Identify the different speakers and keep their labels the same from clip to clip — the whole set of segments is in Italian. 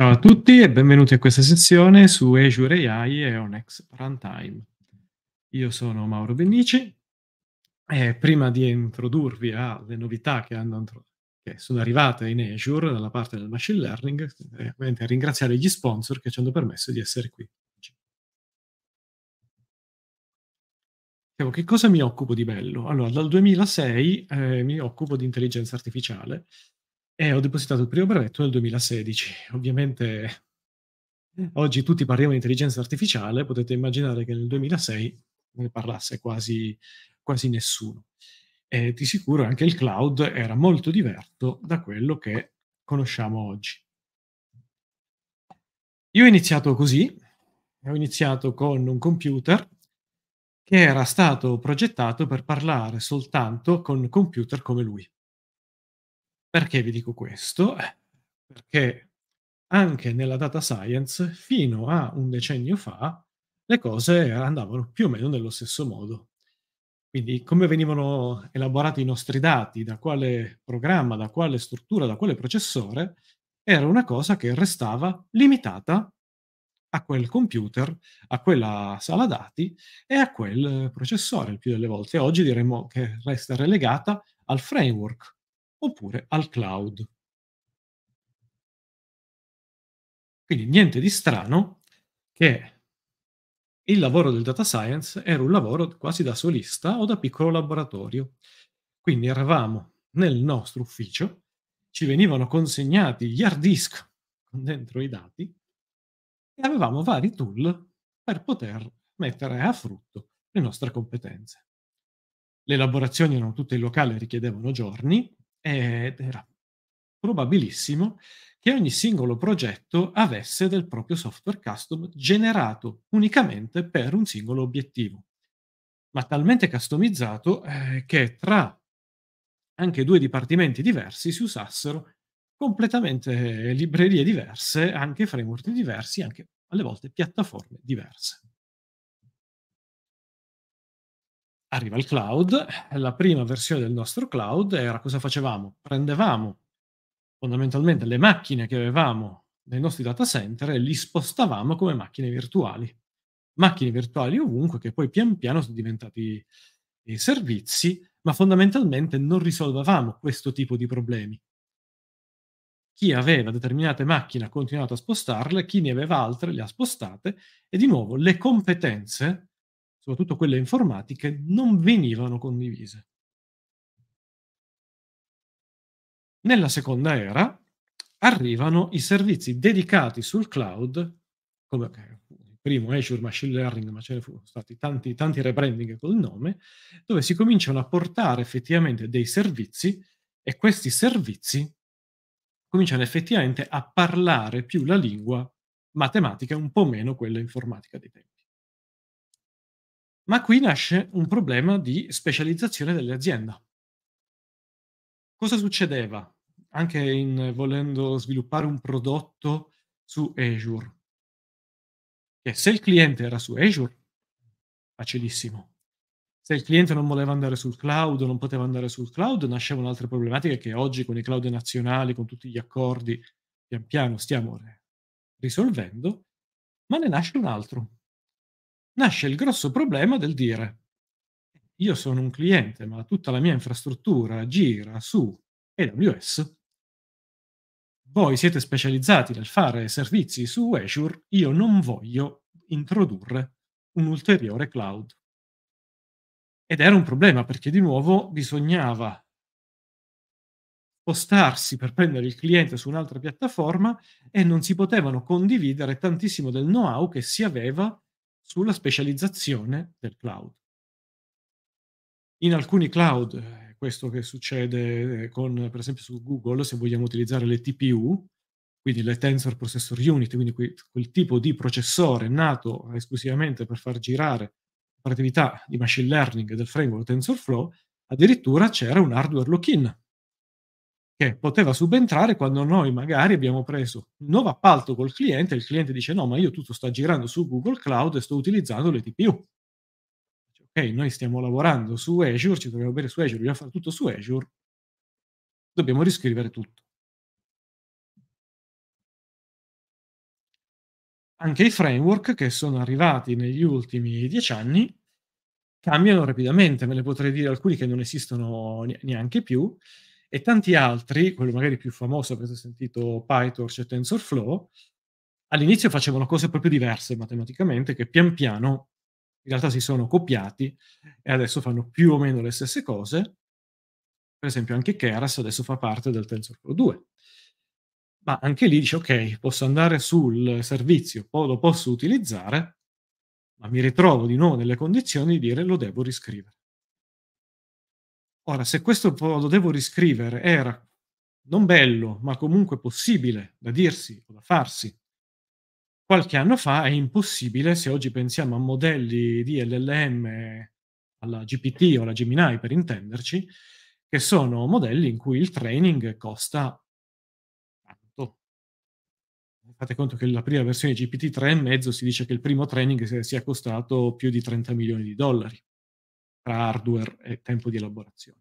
Speaker 1: Ciao a tutti e benvenuti a questa sessione su Azure AI e Onex Runtime. Io sono Mauro Bennici e prima di introdurvi alle novità che, hanno, che sono arrivate in Azure dalla parte del machine learning, ovviamente ringraziare gli sponsor che ci hanno permesso di essere qui. Diciamo, che cosa mi occupo di bello? Allora, dal 2006 eh, mi occupo di intelligenza artificiale e ho depositato il primo brevetto nel 2016. Ovviamente oggi tutti parliamo di intelligenza artificiale, potete immaginare che nel 2006 ne parlasse quasi, quasi nessuno. E di sicuro anche il cloud era molto diverso da quello che conosciamo oggi. Io ho iniziato così, ho iniziato con un computer che era stato progettato per parlare soltanto con computer come lui. Perché vi dico questo? Eh, perché anche nella data science, fino a un decennio fa, le cose andavano più o meno nello stesso modo. Quindi come venivano elaborati i nostri dati, da quale programma, da quale struttura, da quale processore, era una cosa che restava limitata a quel computer, a quella sala dati e a quel processore il più delle volte. Oggi diremmo che resta relegata al framework, oppure al cloud. Quindi niente di strano che il lavoro del data science era un lavoro quasi da solista o da piccolo laboratorio. Quindi eravamo nel nostro ufficio, ci venivano consegnati gli hard disk con dentro i dati e avevamo vari tool per poter mettere a frutto le nostre competenze. Le elaborazioni erano tutte in locale, richiedevano giorni, ed era probabilissimo che ogni singolo progetto avesse del proprio software custom generato unicamente per un singolo obiettivo, ma talmente customizzato eh, che tra anche due dipartimenti diversi si usassero completamente librerie diverse, anche framework diversi, anche alle volte piattaforme diverse. arriva il cloud, la prima versione del nostro cloud era cosa facevamo? Prendevamo fondamentalmente le macchine che avevamo nei nostri data center e li spostavamo come macchine virtuali. Macchine virtuali ovunque che poi pian piano sono diventati dei eh, servizi, ma fondamentalmente non risolvevamo questo tipo di problemi. Chi aveva determinate macchine ha continuato a spostarle, chi ne aveva altre le ha spostate e di nuovo le competenze soprattutto quelle informatiche, non venivano condivise. Nella seconda era arrivano i servizi dedicati sul cloud, come il primo Azure Machine Learning, ma ce ne furono stati tanti, tanti rebranding col nome, dove si cominciano a portare effettivamente dei servizi e questi servizi cominciano effettivamente a parlare più la lingua matematica, un po' meno quella informatica dei tempi. Ma qui nasce un problema di specializzazione dell'azienda. Cosa succedeva anche in, volendo sviluppare un prodotto su Azure? Che se il cliente era su Azure, facilissimo. Se il cliente non voleva andare sul cloud, non poteva andare sul cloud, nascevano altre problematiche che oggi con i cloud nazionali, con tutti gli accordi, pian piano stiamo risolvendo, ma ne nasce un altro, nasce il grosso problema del dire io sono un cliente, ma tutta la mia infrastruttura gira su AWS. Voi siete specializzati nel fare servizi su Azure, io non voglio introdurre un ulteriore cloud. Ed era un problema perché di nuovo bisognava spostarsi per prendere il cliente su un'altra piattaforma e non si potevano condividere tantissimo del know-how che si aveva sulla specializzazione del cloud. In alcuni cloud, eh, questo che succede eh, con, per esempio, su Google, se vogliamo utilizzare le TPU, quindi le Tensor Processor Unit, quindi quel tipo di processore nato esclusivamente per far girare l'attività di machine learning del framework TensorFlow, addirittura c'era un hardware lock-in, che poteva subentrare quando noi magari abbiamo preso un nuovo appalto col cliente e il cliente dice no, ma io tutto sta girando su Google Cloud e sto utilizzando le TPU. Ok, noi stiamo lavorando su Azure, ci dobbiamo bere su Azure, dobbiamo fare tutto su Azure, dobbiamo riscrivere tutto.
Speaker 2: Anche i framework
Speaker 1: che sono arrivati negli ultimi dieci anni cambiano rapidamente, me ne potrei dire alcuni che non esistono neanche più, e tanti altri, quello magari più famoso, avete sentito PyTorch e TensorFlow, all'inizio facevano cose proprio diverse matematicamente che pian piano in realtà si sono copiati e adesso fanno più o meno le stesse cose. Per esempio anche Keras adesso fa parte del TensorFlow 2. Ma anche lì dice, ok, posso andare sul servizio, lo posso utilizzare, ma mi ritrovo di nuovo nelle condizioni di dire lo devo riscrivere. Ora, se questo lo devo riscrivere era non bello, ma comunque possibile da dirsi o da farsi qualche anno fa è impossibile se oggi pensiamo a modelli di LLM alla GPT o alla Gemini per intenderci, che sono modelli in cui il training costa tanto. Fate conto che la prima versione GPT 3,5 si dice che il primo training sia costato più di 30 milioni di dollari tra hardware e tempo di elaborazione.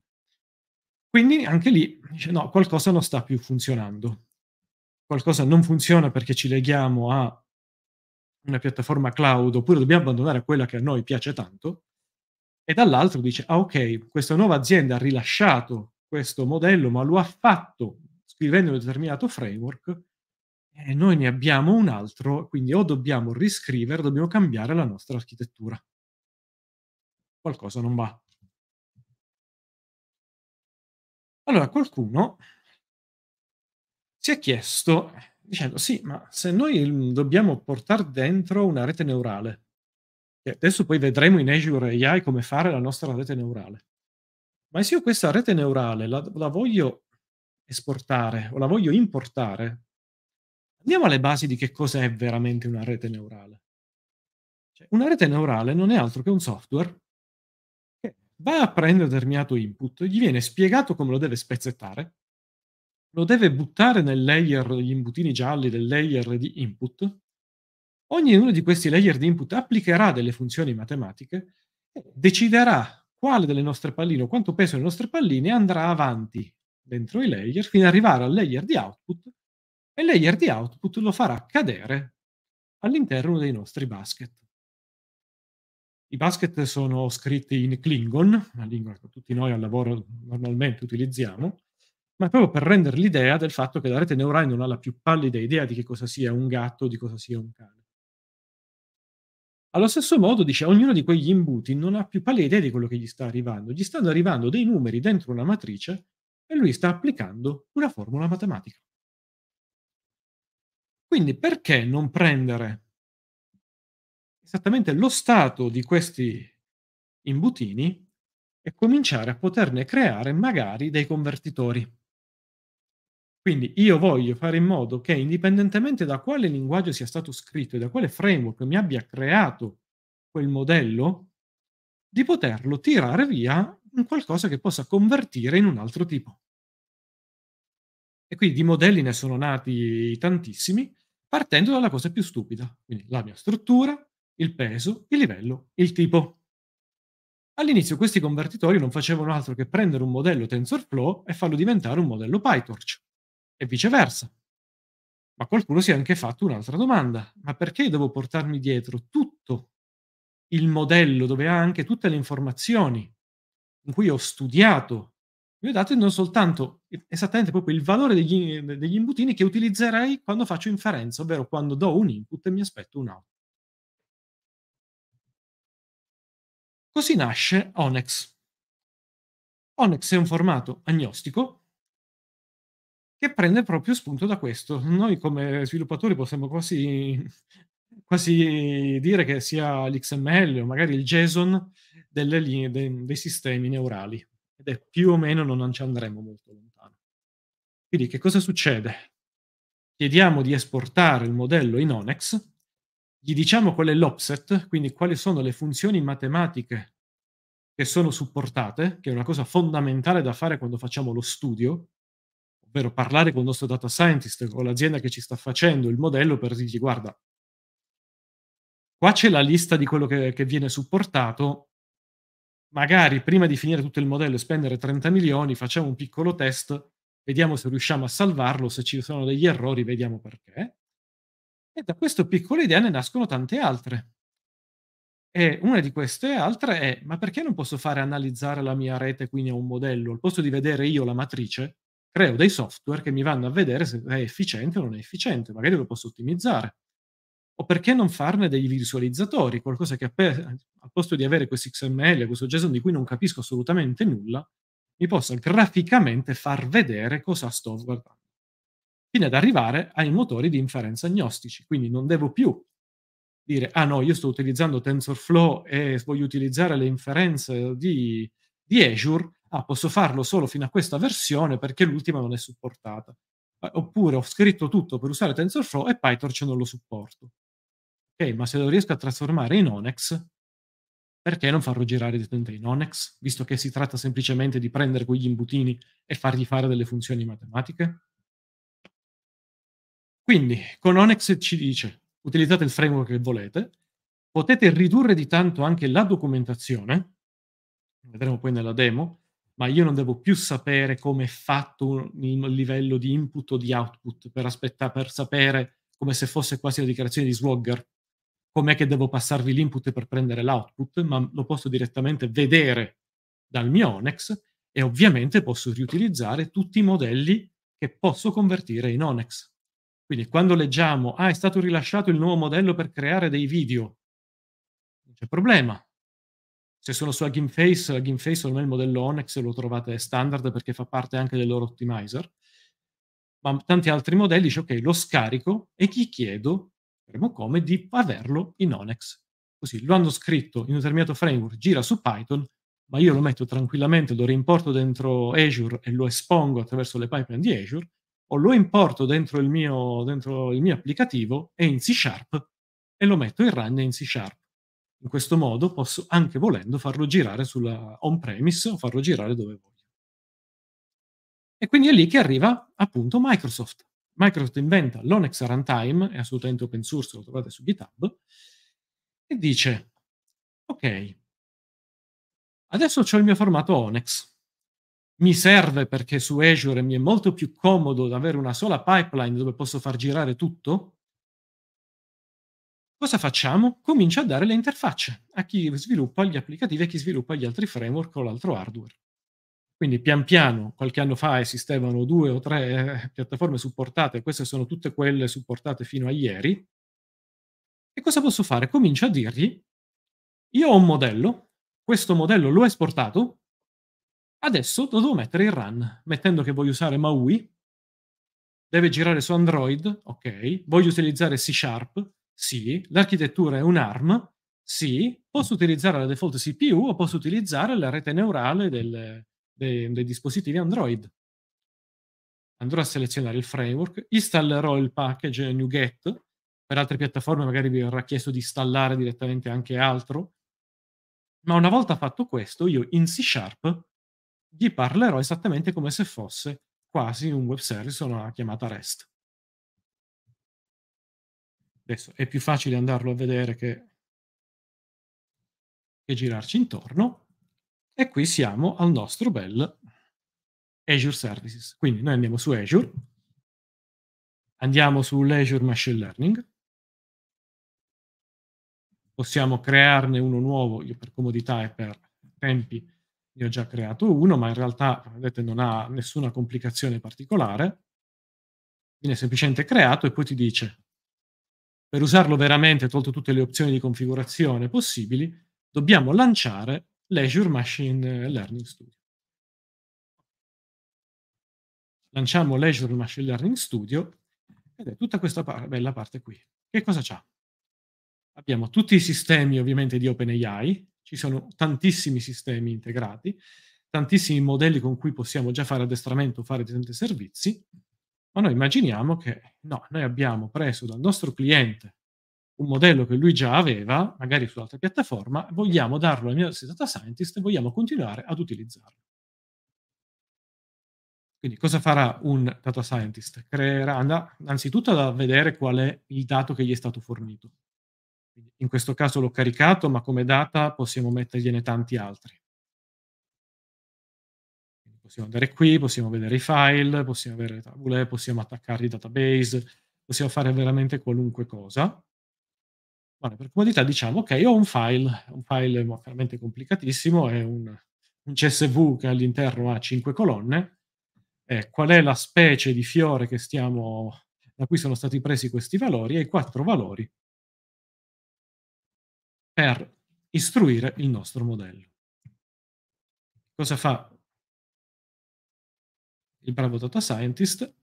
Speaker 1: Quindi anche lì dice no, qualcosa non sta più funzionando. Qualcosa non funziona perché ci leghiamo a una piattaforma cloud oppure dobbiamo abbandonare quella che a noi piace tanto. E dall'altro dice, ah ok, questa nuova azienda ha rilasciato questo modello, ma lo ha fatto scrivendo un determinato framework e noi ne abbiamo un altro, quindi o dobbiamo riscrivere, dobbiamo cambiare la nostra architettura qualcosa non va. Allora qualcuno si è chiesto, dicendo sì, ma se noi mm, dobbiamo portare dentro una rete neurale, e adesso poi vedremo in Azure AI come fare la nostra rete neurale, ma se io questa rete neurale la, la voglio esportare o la voglio importare, andiamo alle basi di che cos'è veramente una rete neurale. Cioè, una rete neurale non è altro che un software va a prendere determinato input, gli viene spiegato come lo deve spezzettare, lo deve buttare nel layer degli imbutini gialli del layer di input. Ognuno di questi layer di input applicherà delle funzioni matematiche e deciderà quale delle nostre palline o quanto pesano le nostre palline andrà avanti dentro i layer fino ad arrivare al layer di output e il layer di output lo farà cadere all'interno dei nostri basket. I basket sono scritti in Klingon, una lingua che tutti noi al lavoro normalmente utilizziamo, ma proprio per rendere l'idea del fatto che la rete neurale non ha la più pallida idea di che cosa sia un gatto, o di cosa sia un cane. Allo stesso modo, dice, ognuno di quegli imbuti non ha più pallida idea di quello che gli sta arrivando, gli stanno arrivando dei numeri dentro una matrice e lui sta applicando una formula matematica. Quindi perché non prendere esattamente lo stato di questi imbutini e cominciare a poterne creare magari dei convertitori. Quindi io voglio fare in modo che indipendentemente da quale linguaggio sia stato scritto e da quale framework mi abbia creato quel modello, di poterlo tirare via in qualcosa che possa convertire in un altro tipo. E quindi di modelli ne sono nati tantissimi, partendo dalla cosa più stupida, quindi la mia struttura, il peso, il livello, il tipo. All'inizio questi convertitori non facevano altro che prendere un modello TensorFlow e farlo diventare un modello PyTorch, e viceversa. Ma qualcuno si è anche fatto un'altra domanda, ma perché devo portarmi dietro tutto il modello dove ha anche tutte le informazioni in cui ho studiato mi ho dato non soltanto esattamente proprio il valore degli, degli, imbutini che utilizzerei quando faccio inferenza, ovvero quando do un input e mi aspetto un output. Così nasce Onex. Onex è un formato agnostico che prende proprio spunto da questo. Noi come sviluppatori possiamo quasi, quasi dire che sia l'XML o magari il JSON delle linee, dei, dei sistemi neurali. Ed è più o meno non ci andremo molto lontano. Quindi che cosa succede? Chiediamo di esportare il modello in Onex gli diciamo qual è l'offset, quindi quali sono le funzioni matematiche che sono supportate, che è una cosa fondamentale da fare quando facciamo lo studio, ovvero parlare con il nostro data scientist o l'azienda che ci sta facendo il modello per dirgli guarda, qua c'è la lista di quello che, che viene supportato, magari prima di finire tutto il modello e spendere 30 milioni facciamo un piccolo test, vediamo se riusciamo a salvarlo, se ci sono degli errori vediamo perché e da questo piccolo idea ne nascono tante altre. E una di queste altre è, ma perché non posso fare analizzare la mia rete quindi a un modello? Al posto di vedere io la matrice, creo dei software che mi vanno a vedere se è efficiente o non è efficiente, magari lo posso ottimizzare. O perché non farne dei visualizzatori, qualcosa che al posto di avere questo XML, questo JSON di cui non capisco assolutamente nulla, mi possa graficamente far vedere cosa sto guardando fino ad arrivare ai motori di inferenza agnostici. Quindi non devo più dire, ah no, io sto utilizzando TensorFlow e voglio utilizzare le inferenze di, di Azure, ah, posso farlo solo fino a questa versione perché l'ultima non è supportata. Oppure ho scritto tutto per usare TensorFlow e PyTorch non lo supporto. Ok, ma se lo riesco a trasformare in Onex, perché non farlo girare dentro in Onex, visto che si tratta semplicemente di prendere quegli imbutini e fargli fare delle funzioni matematiche? Quindi con Onyx ci dice utilizzate il framework che volete, potete ridurre di tanto anche la documentazione, vedremo poi nella demo, ma io non devo più sapere come è fatto il livello di input o di output per, aspetta, per sapere, come se fosse quasi la dichiarazione di Swagger, com'è che devo passarvi l'input per prendere l'output, ma lo posso direttamente vedere dal mio Onyx e ovviamente posso riutilizzare tutti i modelli che posso convertire in Onyx. Quindi quando leggiamo, ah, è stato rilasciato il nuovo modello per creare dei video, non c'è problema. Se sono su Agimface, Agimface ormai il modello Onyx lo trovate standard perché fa parte anche del loro optimizer, ma tanti altri modelli dice, ok, lo scarico e gli chiedo, vedremo come, di averlo in Onyx. Così lo hanno scritto in un determinato framework, gira su Python, ma io lo metto tranquillamente, lo rimporto dentro Azure e lo espongo attraverso le pipeline di Azure o lo importo dentro il mio, dentro il mio applicativo, è in C Sharp, e lo metto in run in C Sharp. In questo modo posso anche volendo farlo girare sulla on-premise o farlo girare dove voglio. E quindi è lì che arriva appunto Microsoft. Microsoft inventa l'Onex Runtime, è assolutamente open source, lo trovate su GitHub, e dice, ok, adesso ho il mio formato Onex, mi serve perché su Azure mi è molto più comodo avere una sola pipeline dove posso far girare tutto, cosa facciamo? Comincia a dare le interfacce a chi sviluppa gli applicativi e a chi sviluppa gli altri framework o l'altro hardware. Quindi pian piano, qualche anno fa esistevano due o tre eh, piattaforme supportate, queste sono tutte quelle supportate fino a ieri. E cosa posso fare? Comincio a dirgli, io ho un modello, questo modello l'ho esportato, Adesso devo mettere il run, mettendo che voglio usare MAUI, deve girare su Android, ok, voglio utilizzare C Sharp, sì, l'architettura è un ARM, sì, posso utilizzare la default CPU o posso utilizzare la rete neurale del, dei, dei dispositivi Android. Andrò a selezionare il framework, installerò il package NuGet, per altre piattaforme magari vi verrà chiesto di installare direttamente anche altro, ma una volta fatto questo io in C Sharp gli parlerò esattamente come se fosse quasi un web service o una chiamata REST. Adesso è più facile andarlo a vedere che, che girarci intorno. E qui siamo al nostro bel Azure Services. Quindi noi andiamo su Azure, andiamo sull'Azure Machine Learning, possiamo crearne uno nuovo, io per comodità e per tempi ne ho già creato uno, ma in realtà, vedete, non ha nessuna complicazione particolare. Viene semplicemente creato e poi ti dice, per usarlo veramente, tolto tutte le opzioni di configurazione possibili, dobbiamo lanciare l'Azure Machine Learning Studio. Lanciamo l'Azure Machine Learning Studio ed è tutta questa par bella parte qui. Che cosa c'ha? Abbiamo tutti i sistemi ovviamente di OpenAI, ci sono tantissimi sistemi integrati, tantissimi modelli con cui possiamo già fare addestramento, o fare tanti servizi, ma noi immaginiamo che no, noi abbiamo preso dal nostro cliente un modello che lui già aveva, magari su altre piattaforme, vogliamo darlo al mio data scientist e vogliamo continuare ad utilizzarlo. Quindi cosa farà un data scientist? Creerà, andrà anzitutto a vedere qual è il dato che gli è stato fornito. In questo caso l'ho caricato, ma come data possiamo mettergliene tanti altri. possiamo andare qui, possiamo vedere i file, possiamo avere le tabule, possiamo attaccare i database, possiamo fare veramente qualunque cosa. Vale, per comodità diciamo, ok, ho un file, un file veramente complicatissimo, è un, un CSV che all'interno ha cinque colonne. Eh, qual è la specie di fiore stiamo, da cui sono stati presi questi valori? E i quattro valori per istruire il nostro modello. Cosa
Speaker 2: fa il bravo data scientist?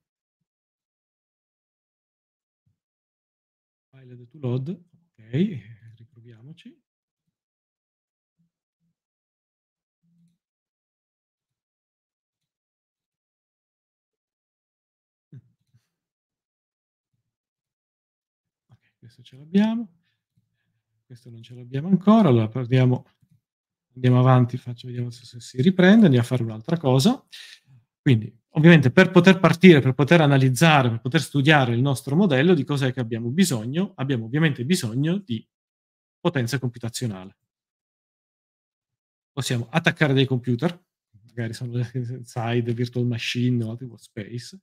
Speaker 2: File to load, ok, riproviamoci.
Speaker 1: Ok, questo ce l'abbiamo questo non ce l'abbiamo ancora, allora perdiamo, andiamo avanti, faccio, vediamo se si riprende, andiamo a fare un'altra cosa. Quindi, ovviamente, per poter partire, per poter analizzare, per poter studiare il nostro modello, di cos'è che abbiamo bisogno? Abbiamo ovviamente bisogno di potenza computazionale. Possiamo attaccare dei computer, magari sono sai, virtual machine o altri workspace.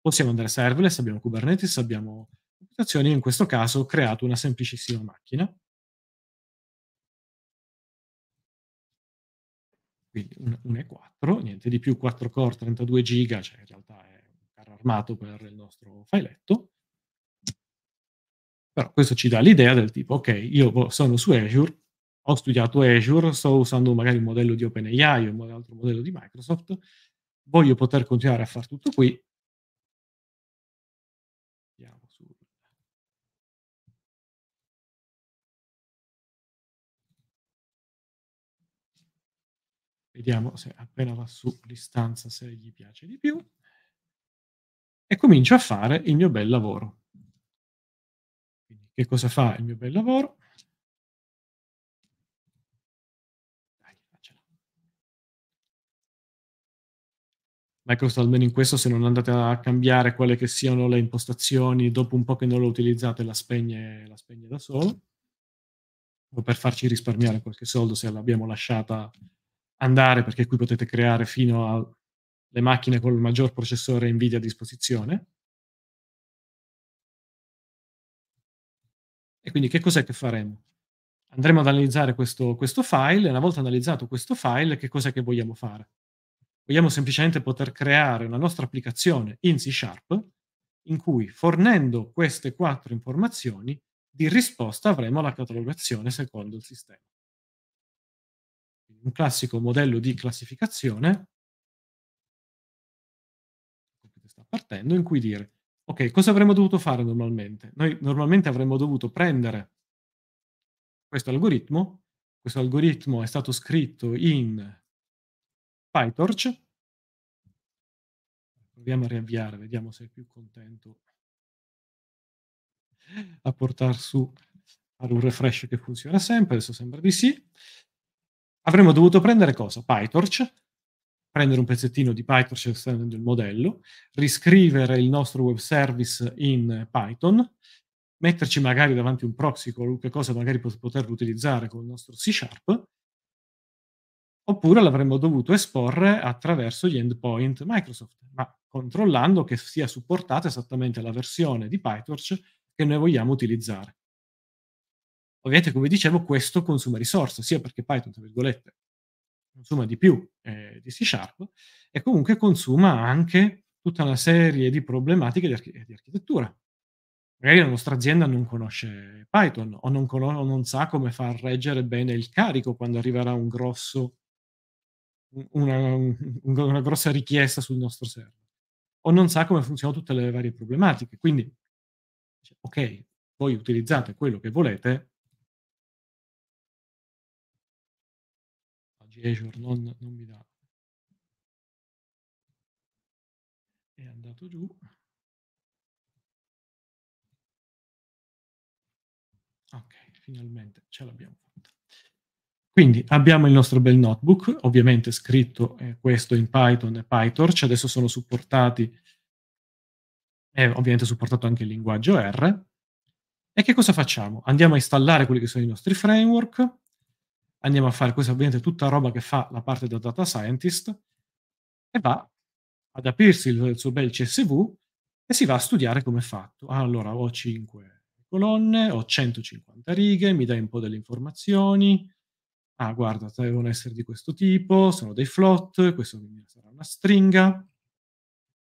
Speaker 1: Possiamo andare serverless, abbiamo Kubernetes, abbiamo computazioni. In questo caso ho creato una semplicissima macchina
Speaker 2: quindi un, un E4,
Speaker 1: niente di più, 4 core, 32 giga, cioè in realtà è un carro armato per il nostro filetto, però questo ci dà l'idea del tipo, ok, io sono su Azure, ho studiato Azure, sto usando magari un modello di OpenAI o un altro modello di Microsoft, voglio poter continuare a fare tutto qui, Vediamo se appena va su l'istanza se gli piace di più. E comincio a fare il mio bel lavoro. Quindi, che cosa fa il mio bel lavoro? Microsoft almeno in questo se non andate a cambiare quelle che siano le impostazioni dopo un po' che non lo utilizzate la spegne, la spegne da solo o per farci risparmiare qualche soldo se l'abbiamo lasciata andare, perché qui potete creare fino alle macchine con il maggior processore NVIDIA a disposizione. E quindi che cos'è che faremo? Andremo ad analizzare questo, questo file e una volta analizzato questo file, che cos'è che vogliamo fare? Vogliamo semplicemente poter creare una nostra applicazione in C Sharp in cui fornendo queste quattro informazioni di risposta avremo la catalogazione secondo il sistema un classico modello di classificazione sta partendo in cui dire ok, cosa avremmo dovuto fare normalmente? Noi normalmente avremmo dovuto prendere questo algoritmo, questo algoritmo è stato scritto in PyTorch, proviamo a riavviare, vediamo se è più contento a portare su fare un refresh che funziona sempre, adesso sembra di sì avremmo dovuto prendere cosa? PyTorch, prendere un pezzettino di PyTorch esterno del modello, riscrivere il nostro web service in Python, metterci magari davanti un proxy, qualunque cosa magari per poterlo utilizzare con il nostro C Sharp, oppure l'avremmo dovuto esporre attraverso gli endpoint Microsoft, ma controllando che sia supportata esattamente la versione di PyTorch che noi vogliamo utilizzare. Ovviamente, come dicevo, questo consuma risorse, sia perché Python, tra virgolette, consuma di più eh, di C Sharp e comunque consuma anche tutta una serie di problematiche di, arch- di architettura. Magari la nostra azienda non conosce Python o non, con- o non, sa come far reggere bene il carico quando arriverà un grosso, una, un, una grossa richiesta sul nostro server o non sa come funzionano tutte le varie problematiche. Quindi, ok, voi utilizzate quello che volete,
Speaker 2: Azure non, non mi dà. È andato giù.
Speaker 1: Ok, finalmente ce l'abbiamo fatta. Quindi abbiamo il nostro bel notebook, ovviamente scritto eh, questo in Python e PyTorch, adesso sono supportati, è ovviamente supportato anche il linguaggio R. E che cosa facciamo? Andiamo a installare quelli che sono i nostri framework, andiamo a fare questa ovviamente tutta roba che fa la parte da data scientist e va ad aprirsi il, il suo bel CSV e si va a studiare come è fatto. Ah, allora ho 5 colonne, ho 150 righe, mi dai un po' delle informazioni. Ah, guarda, devono essere di questo tipo, sono dei float, questo sarà una stringa.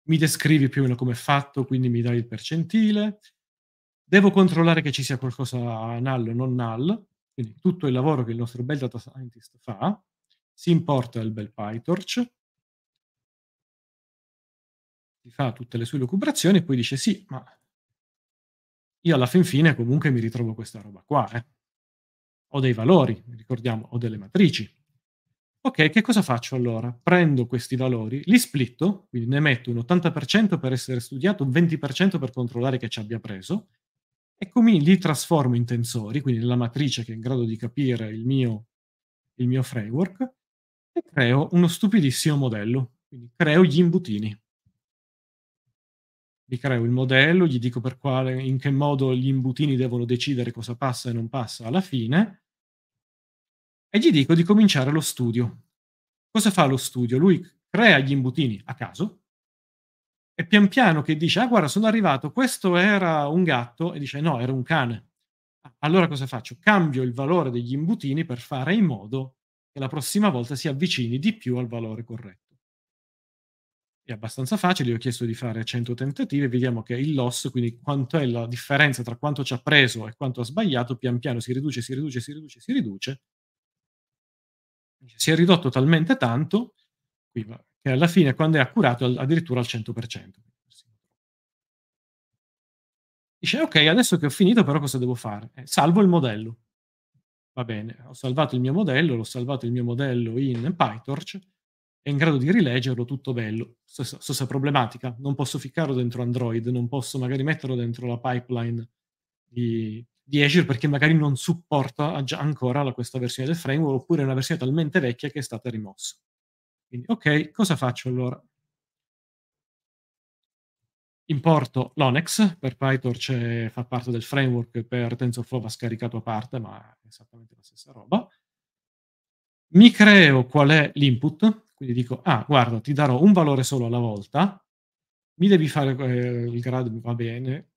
Speaker 1: Mi descrivi più o meno come è fatto, quindi mi dai il percentile. Devo controllare che ci sia qualcosa null o non null, quindi tutto il lavoro che il nostro bel data scientist fa si importa il bel PyTorch, si fa tutte le sue lucubrazioni e poi dice sì, ma io alla fin fine comunque mi ritrovo questa roba qua. Eh. Ho dei valori, ricordiamo, ho delle matrici. Ok, che cosa faccio allora? Prendo questi valori, li splitto, quindi ne metto un 80% per essere studiato, un 20% per controllare che ci abbia preso, e li trasformo in tensori, quindi la matrice che è in grado di capire il mio, il mio framework, e creo uno stupidissimo modello. Quindi creo gli imbutini. Gli creo il modello, gli dico per quale, in che modo gli imbutini devono decidere cosa passa e non passa alla fine, e gli dico di cominciare lo studio. Cosa fa lo studio? Lui crea gli imbutini a caso, e pian piano che dice, ah guarda, sono arrivato, questo era un gatto, e dice, no, era un cane. Allora cosa faccio? Cambio il valore degli imbutini per fare in modo che la prossima volta si avvicini di più al valore corretto. È abbastanza facile, gli ho chiesto di fare 100 tentativi, vediamo che il loss, quindi quanto è la differenza tra quanto ci ha preso e quanto ha sbagliato, pian piano si riduce, si riduce, si riduce, si riduce. Si è ridotto talmente tanto, qui va, che alla fine, quando è accurato, addirittura al 100%. Dice, ok, adesso che ho finito, però cosa devo fare? Eh, salvo il modello. Va bene, ho salvato il mio modello, l'ho salvato il mio modello in PyTorch, è in grado di rileggerlo, tutto bello. Stessa, problematica, non posso ficcarlo dentro Android, non posso magari metterlo dentro la pipeline di, di Azure perché magari non supporta ancora la, questa versione del framework oppure è una versione talmente vecchia che è stata rimossa. Quindi, ok, cosa faccio allora? Importo l'Onex, per PyTorch fa parte del framework, per TensorFlow va scaricato a parte, ma è esattamente la stessa roba. Mi creo qual è l'input, quindi dico, ah, guarda, ti darò un valore solo alla volta, mi devi fare eh, il grado, va bene,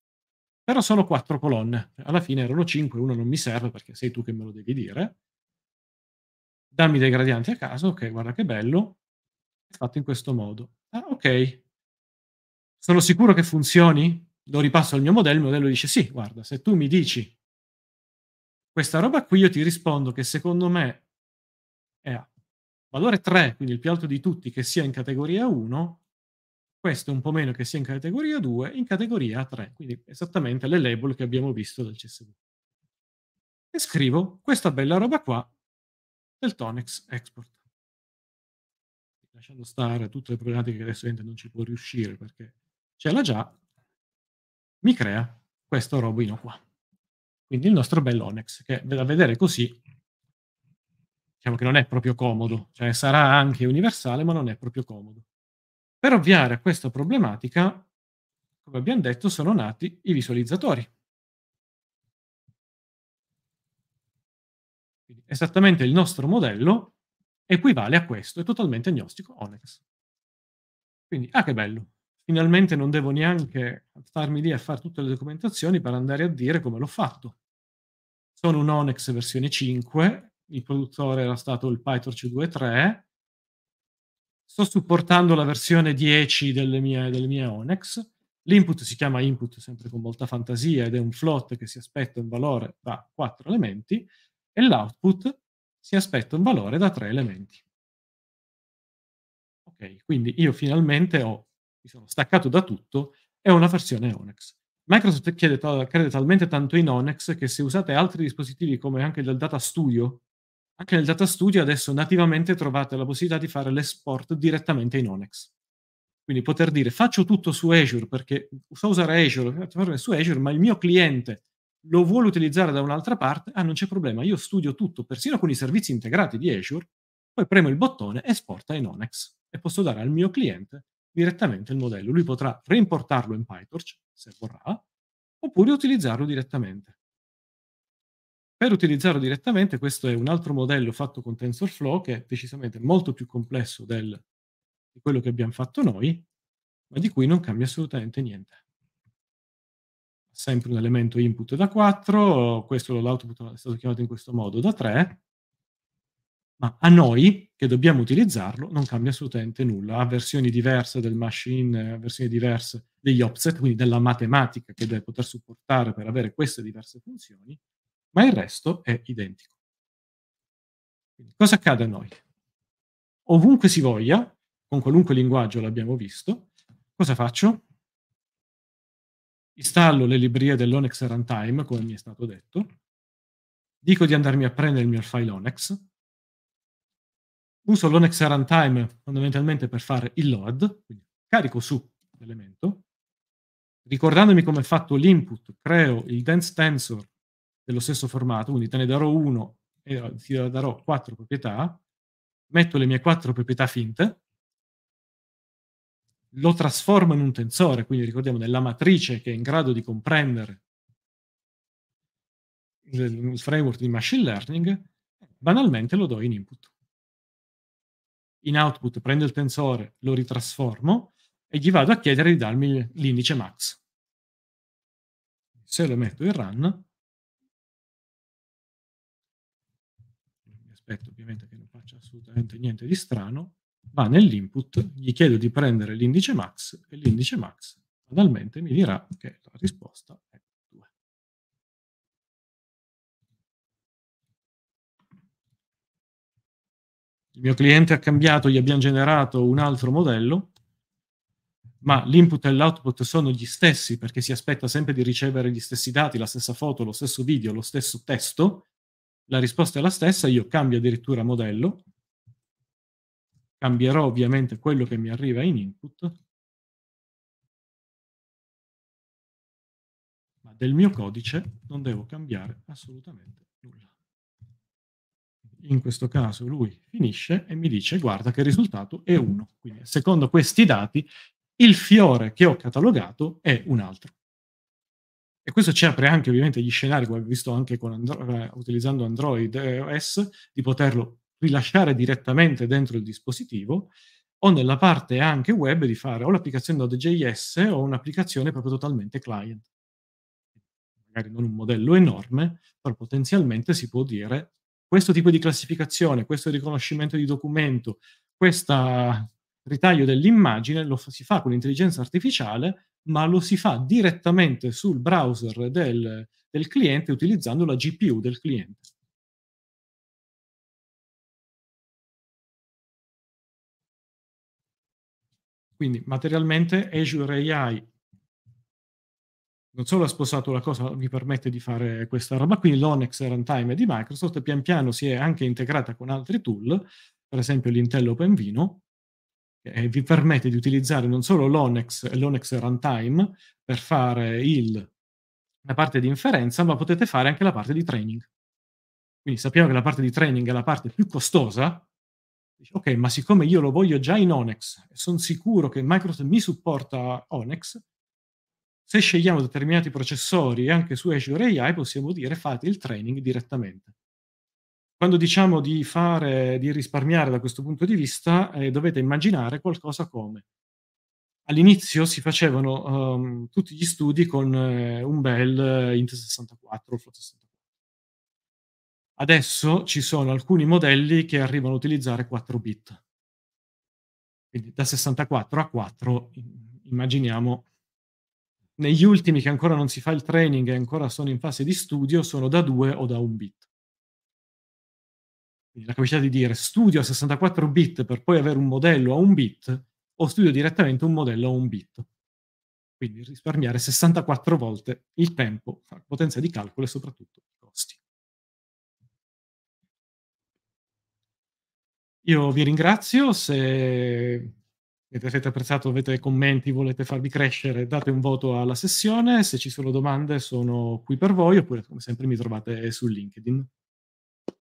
Speaker 1: però sono quattro colonne. Alla fine erano cinque, uno non mi serve perché sei tu che me lo devi dire. Dammi dei gradienti a caso, ok, guarda che bello fatto in questo modo. Ah, ok. Sono sicuro che funzioni? Lo ripasso al mio modello, il modello dice sì, guarda, se tu mi dici questa roba qui, io ti rispondo che secondo me è a valore 3, quindi il più alto di tutti che sia in categoria 1, questo è un po' meno che sia in categoria 2, in categoria 3, quindi esattamente le label che abbiamo visto dal CSV. E scrivo questa bella roba qua del Tonex Export lasciando stare tutte le problematiche che adesso Ente non ci può riuscire perché ce l'ha già, mi crea questo robino qua. Quindi il nostro bel Onex, che da vedere così, diciamo che non è proprio comodo, cioè sarà anche universale, ma non è proprio comodo. Per ovviare a questa problematica, come abbiamo detto, sono nati i visualizzatori. Quindi esattamente il nostro modello equivale a questo, è totalmente agnostico, Onex. Quindi, ah che bello, finalmente non devo neanche starmi lì a fare tutte le documentazioni per andare a dire come l'ho fatto. Sono un Onex versione 5, il produttore era stato il PyTorch 2.3, sto supportando la versione 10 delle mie, delle mie Onex, l'input si chiama input sempre con molta fantasia ed è un float che si aspetta un valore da 4 elementi, e l'output si aspetta un valore da tre elementi. Ok, quindi io finalmente ho, mi sono staccato da tutto e ho una versione Onyx. Microsoft chiede, crede talmente tanto in Onyx che se usate altri dispositivi come anche il Data Studio, anche nel Data Studio adesso nativamente trovate la possibilità di fare l'export direttamente in Onyx. Quindi poter dire faccio tutto su Azure perché so usare Azure, su Azure, ma il mio cliente lo vuole utilizzare da un'altra parte, ah non c'è problema, io studio tutto, persino con i servizi integrati di Azure, poi premo il bottone esporta in Onex e posso dare al mio cliente direttamente il modello. Lui potrà reimportarlo in PyTorch, se vorrà, oppure utilizzarlo direttamente. Per utilizzarlo direttamente, questo è un altro modello fatto con TensorFlow che è decisamente molto più complesso del, di quello che abbiamo fatto noi, ma di cui non cambia assolutamente niente sempre un elemento input da 4, questo l'output è stato chiamato in questo modo da 3, ma a noi che dobbiamo utilizzarlo non cambia assolutamente nulla, ha versioni diverse del machine, versioni diverse degli offset, quindi della matematica che deve poter supportare per avere queste diverse funzioni, ma il resto è identico. Quindi, cosa accade a noi? Ovunque si voglia, con qualunque linguaggio l'abbiamo visto, cosa faccio? Installo le librerie dell'Onex Runtime, come mi è stato detto. Dico di andarmi a prendere il mio file Onex. Uso l'Onex Runtime fondamentalmente per fare il load, quindi carico su l'elemento. Ricordandomi come è fatto l'input, creo il dense tensor dello stesso formato, quindi te ne darò uno e ti darò quattro proprietà, metto le mie quattro proprietà finte, lo trasforma in un tensore, quindi ricordiamo nella matrice che è in grado di comprendere il framework di machine learning, banalmente lo do in input. In output prendo il tensore, lo ritrasformo e gli vado a chiedere di darmi l'indice max.
Speaker 2: Se lo metto in run,
Speaker 1: mi aspetto ovviamente che non faccia assolutamente niente di strano, ma nell'input gli chiedo di prendere l'indice max e l'indice max banalmente mi dirà che la risposta è 2. Il mio cliente ha cambiato, gli abbiamo generato un altro modello, ma l'input e l'output sono gli stessi perché si aspetta sempre di ricevere gli stessi dati, la stessa foto, lo stesso video, lo stesso testo, la risposta è la stessa, io cambio addirittura modello, cambierò ovviamente
Speaker 2: quello che mi arriva in input,
Speaker 1: ma del mio codice non devo cambiare assolutamente nulla. In questo caso lui finisce e mi dice guarda che il risultato è 1. Quindi secondo questi dati il fiore che ho catalogato è un altro. E questo ci apre anche ovviamente gli scenari, come abbiamo visto anche Andro- eh, utilizzando Android eh, OS, di poterlo rilasciare direttamente dentro il dispositivo o nella parte anche web di fare o l'applicazione Node.js o un'applicazione proprio totalmente client. Magari non un modello enorme, però potenzialmente si può dire questo tipo di classificazione, questo riconoscimento di documento, questo ritaglio dell'immagine lo si fa con l'intelligenza artificiale, ma lo si fa direttamente sul browser del, del cliente utilizzando la GPU del cliente. Quindi materialmente Azure AI non solo ha sposato la cosa, vi permette di fare questa roba qui, l'Onex Runtime di Microsoft, pian piano si è anche integrata con altri tool, per esempio l'Intel OpenVino, che vi permette di utilizzare non solo l'Onex e l'Onex Runtime per fare il, la parte di inferenza, ma potete fare anche la parte di training. Quindi sappiamo che la parte di training è la parte più costosa, Dice, ok, ma siccome io lo voglio già in Onex e sono sicuro che Microsoft mi supporta Onex, se scegliamo determinati processori anche su Azure AI possiamo dire fate il training direttamente. Quando diciamo di, fare, di risparmiare da questo punto di vista, eh, dovete immaginare qualcosa come all'inizio si facevano um, tutti gli studi con eh, un bel Int64 o Float64 Adesso ci sono alcuni modelli che arrivano a utilizzare 4 bit. Quindi da 64 a 4, immaginiamo, negli ultimi che ancora non si fa il training e ancora sono in fase di studio, sono da 2 o da 1 bit. Quindi la capacità di dire studio a 64 bit per poi avere un modello a 1 bit o studio direttamente un modello a 1 bit. Quindi risparmiare 64 volte il tempo, potenza di calcolo e soprattutto Io vi ringrazio, se avete apprezzato, avete commenti, volete farvi crescere, date un voto alla sessione, se ci sono domande sono qui per voi, oppure come sempre mi trovate su LinkedIn.